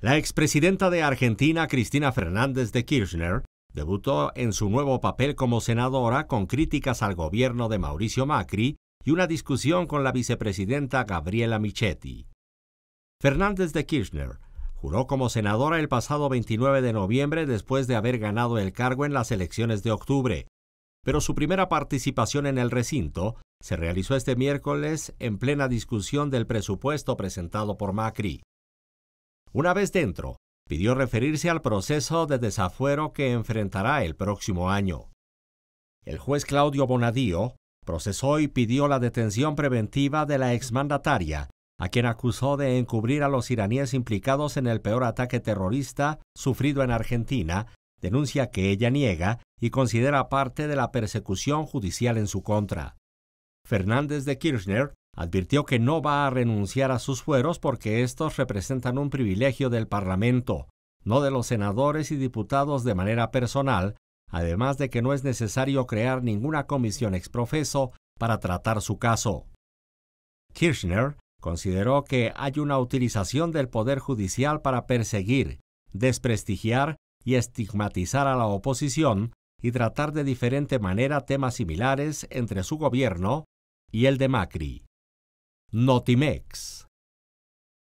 La expresidenta de Argentina, Cristina Fernández de Kirchner, debutó en su nuevo papel como senadora con críticas al gobierno de Mauricio Macri y una discusión con la vicepresidenta Gabriela Michetti. Fernández de Kirchner juró como senadora el pasado 29 de noviembre después de haber ganado el cargo en las elecciones de octubre, pero su primera participación en el recinto se realizó este miércoles en plena discusión del presupuesto presentado por Macri. Una vez dentro, pidió referirse al proceso de desafuero que enfrentará el próximo año. El juez Claudio Bonadío procesó y pidió la detención preventiva de la exmandataria, a quien acusó de encubrir a los iraníes implicados en el peor ataque terrorista sufrido en Argentina, denuncia que ella niega y considera parte de la persecución judicial en su contra. Fernández de Kirchner advirtió que no va a renunciar a sus fueros porque estos representan un privilegio del Parlamento, no de los senadores y diputados de manera personal, además de que no es necesario crear ninguna comisión exprofeso para tratar su caso. Kirchner consideró que hay una utilización del Poder Judicial para perseguir, desprestigiar y estigmatizar a la oposición y tratar de diferente manera temas similares entre su gobierno y el de Macri. Notimex.